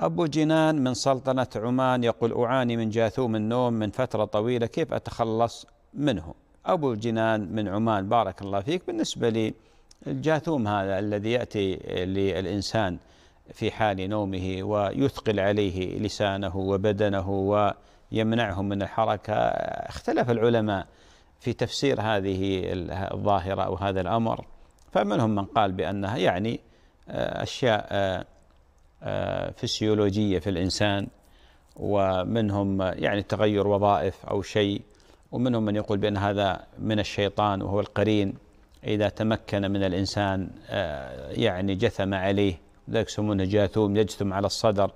أبو جنان من سلطنة عمان يقول أعاني من جاثوم النوم من فترة طويلة كيف أتخلص منه أبو جنان من عمان بارك الله فيك بالنسبة لي الجاثوم هذا الذي يأتي للإنسان في حال نومه ويثقل عليه لسانه وبدنه ويمنعه من الحركة اختلف العلماء في تفسير هذه الظاهرة أو هذا الأمر فمنهم من قال بأنها يعني آه، أشياء آه، آه، فسيولوجية في الإنسان ومنهم يعني تغير وظائف أو شيء ومنهم من يقول بأن هذا من الشيطان وهو القرين إذا تمكن من الإنسان آه، يعني جثم عليه ذلك يسمونه جاثوم يجثم على الصدر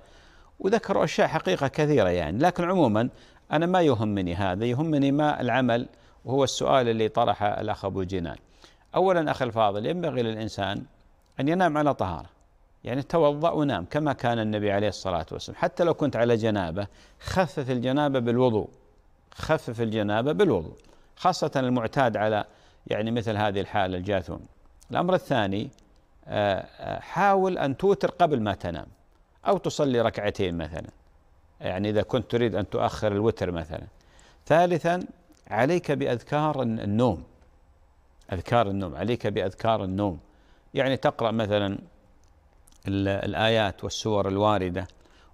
وذكروا أشياء حقيقة كثيرة يعني لكن عموما أنا ما يهمني هذا يهمني ما العمل وهو السؤال اللي طرحه الأخ أبو جنان أولا أخي الفاضل ينبغي للإنسان أن ينام على طهارة يعني توضأ ونام كما كان النبي عليه الصلاة والسلام حتى لو كنت على جنابة خفف الجنابة بالوضوء خفف الجنابة بالوضوء خاصة المعتاد على يعني مثل هذه الحالة الجاثوم الأمر الثاني آه، آه، حاول أن توتر قبل ما تنام أو تصلي ركعتين مثلا يعني إذا كنت تريد أن تؤخر الوتر مثلا ثالثا عليك بأذكار النوم أذكار النوم عليك بأذكار النوم يعني تقرأ مثلا الآيات والسور الواردة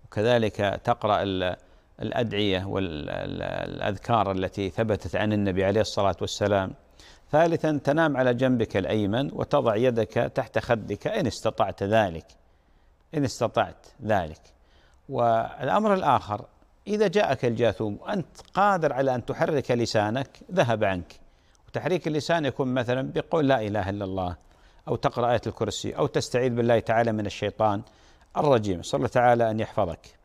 وكذلك تقرأ الأدعية والأذكار التي ثبتت عن النبي عليه الصلاة والسلام ثالثا تنام على جنبك الأيمن وتضع يدك تحت خدك إن استطعت ذلك إن استطعت ذلك والأمر الآخر إذا جاءك الجاثوم وأنت قادر على أن تحرك لسانك ذهب عنك وتحريك اللسان يكون مثلا بقول لا إله إلا الله أو تقرأ آية الكرسي أو تستعيذ بالله تعالى من الشيطان الرجيم صلى الله تعالى أن يحفظك